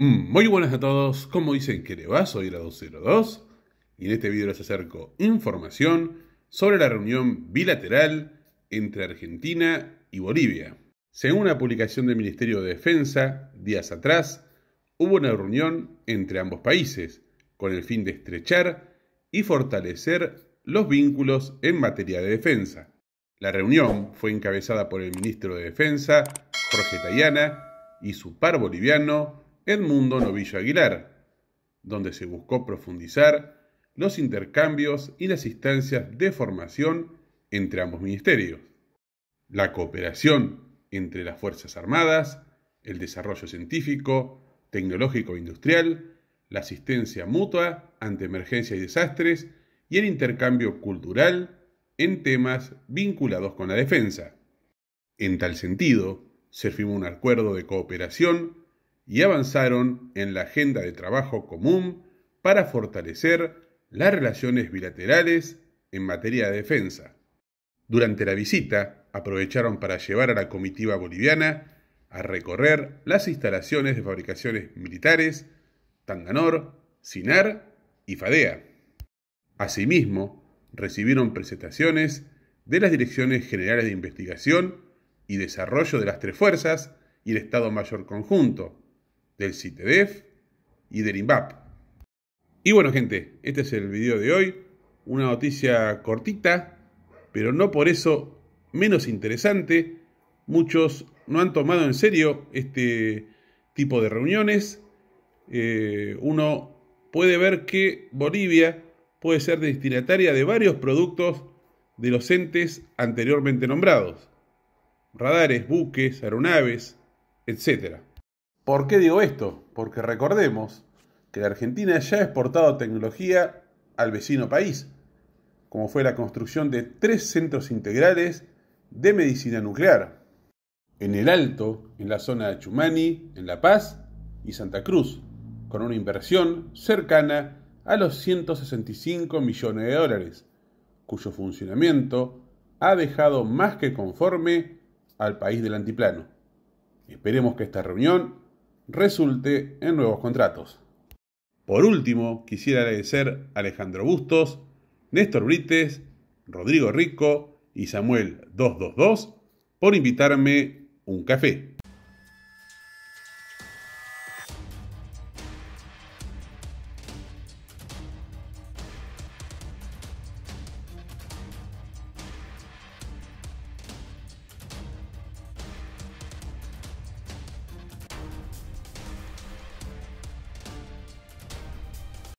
Mm, muy buenas a todos, como dicen que le va, soy la 202 y en este video les acerco información sobre la reunión bilateral entre Argentina y Bolivia. Según una publicación del Ministerio de Defensa, días atrás, hubo una reunión entre ambos países con el fin de estrechar y fortalecer los vínculos en materia de defensa. La reunión fue encabezada por el ministro de Defensa, Jorge Tayana, y su par boliviano, mundo Novillo Aguilar, donde se buscó profundizar los intercambios y las instancias de formación entre ambos ministerios, la cooperación entre las Fuerzas Armadas, el desarrollo científico, tecnológico e industrial, la asistencia mutua ante emergencias y desastres y el intercambio cultural en temas vinculados con la defensa. En tal sentido, se firmó un acuerdo de cooperación y avanzaron en la agenda de trabajo común para fortalecer las relaciones bilaterales en materia de defensa. Durante la visita, aprovecharon para llevar a la comitiva boliviana a recorrer las instalaciones de fabricaciones militares Tanganor, Sinar y Fadea. Asimismo, recibieron presentaciones de las Direcciones Generales de Investigación y Desarrollo de las Tres Fuerzas y el Estado Mayor Conjunto, del CITEDEF y del INVAP. Y bueno gente, este es el video de hoy, una noticia cortita, pero no por eso menos interesante. Muchos no han tomado en serio este tipo de reuniones. Eh, uno puede ver que Bolivia puede ser destinataria de varios productos de los entes anteriormente nombrados, radares, buques, aeronaves, etcétera. ¿Por qué digo esto? Porque recordemos que la Argentina ya ha exportado tecnología al vecino país, como fue la construcción de tres centros integrales de medicina nuclear, en el Alto, en la zona de Chumani, en La Paz y Santa Cruz, con una inversión cercana a los 165 millones de dólares, cuyo funcionamiento ha dejado más que conforme al país del antiplano. Esperemos que esta reunión resulte en nuevos contratos. Por último, quisiera agradecer a Alejandro Bustos, Néstor Brites, Rodrigo Rico y Samuel 222 por invitarme un café.